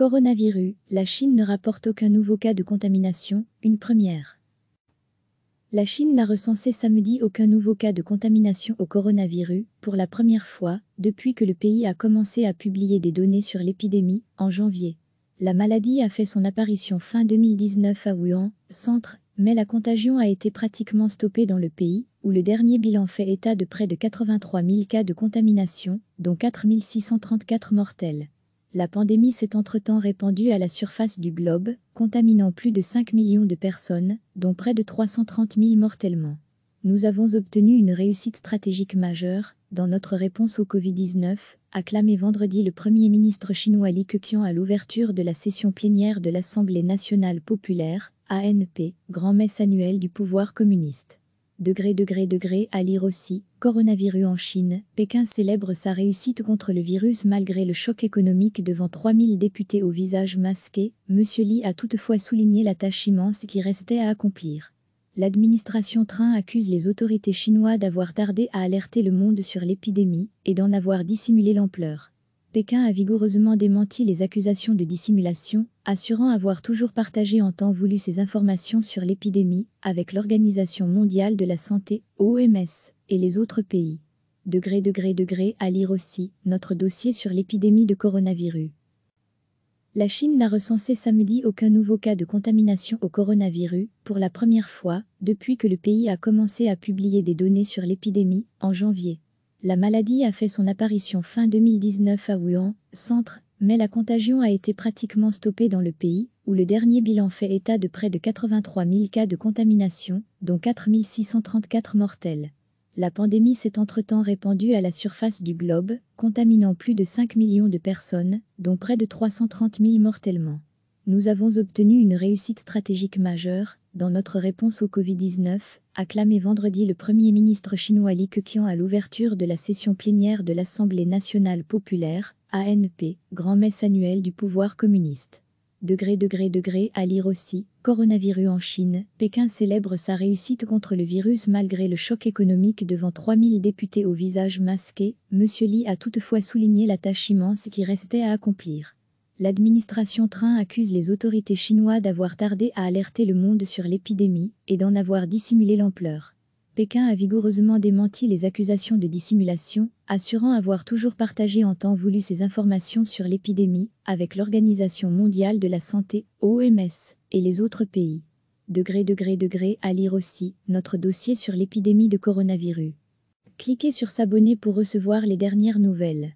Coronavirus, la Chine ne rapporte aucun nouveau cas de contamination, une première. La Chine n'a recensé samedi aucun nouveau cas de contamination au coronavirus, pour la première fois, depuis que le pays a commencé à publier des données sur l'épidémie, en janvier. La maladie a fait son apparition fin 2019 à Wuhan, centre, mais la contagion a été pratiquement stoppée dans le pays, où le dernier bilan fait état de près de 83 000 cas de contamination, dont 4 634 mortels. La pandémie s'est entre-temps répandue à la surface du globe, contaminant plus de 5 millions de personnes, dont près de 330 000 mortellement. Nous avons obtenu une réussite stratégique majeure dans notre réponse au Covid-19, acclamé vendredi le Premier ministre chinois Li Keqiang à l'ouverture de la session plénière de l'Assemblée nationale populaire, ANP, grand messe annuelle du pouvoir communiste degré degré degré à lire aussi, coronavirus en Chine, Pékin célèbre sa réussite contre le virus malgré le choc économique devant 3000 députés au visage masqué, M. Li a toutefois souligné la tâche immense qui restait à accomplir. L'administration Train accuse les autorités chinoises d'avoir tardé à alerter le monde sur l'épidémie et d'en avoir dissimulé l'ampleur. Pékin a vigoureusement démenti les accusations de dissimulation, assurant avoir toujours partagé en temps voulu ses informations sur l'épidémie avec l'Organisation mondiale de la santé, OMS, et les autres pays. Degré, degré, degré, à lire aussi notre dossier sur l'épidémie de coronavirus. La Chine n'a recensé samedi aucun nouveau cas de contamination au coronavirus, pour la première fois depuis que le pays a commencé à publier des données sur l'épidémie en janvier. La maladie a fait son apparition fin 2019 à Wuhan, centre, mais la contagion a été pratiquement stoppée dans le pays, où le dernier bilan fait état de près de 83 000 cas de contamination, dont 4 634 mortels. La pandémie s'est entre-temps répandue à la surface du globe, contaminant plus de 5 millions de personnes, dont près de 330 000 mortellement. Nous avons obtenu une réussite stratégique majeure dans notre réponse au Covid-19, a vendredi le Premier ministre chinois Li Keqiang à l'ouverture de la session plénière de l'Assemblée nationale populaire, ANP, grand-messe annuelle du pouvoir communiste. Degré, degré, degré, à lire aussi, coronavirus en Chine, Pékin célèbre sa réussite contre le virus malgré le choc économique devant 3000 députés au visage masqué, M. Li a toutefois souligné la tâche immense qui restait à accomplir l'administration Train accuse les autorités chinoises d'avoir tardé à alerter le monde sur l'épidémie et d'en avoir dissimulé l'ampleur. Pékin a vigoureusement démenti les accusations de dissimulation, assurant avoir toujours partagé en temps voulu ses informations sur l'épidémie avec l'Organisation mondiale de la santé, OMS, et les autres pays. Degré, degré, degré, à lire aussi notre dossier sur l'épidémie de coronavirus. Cliquez sur s'abonner pour recevoir les dernières nouvelles.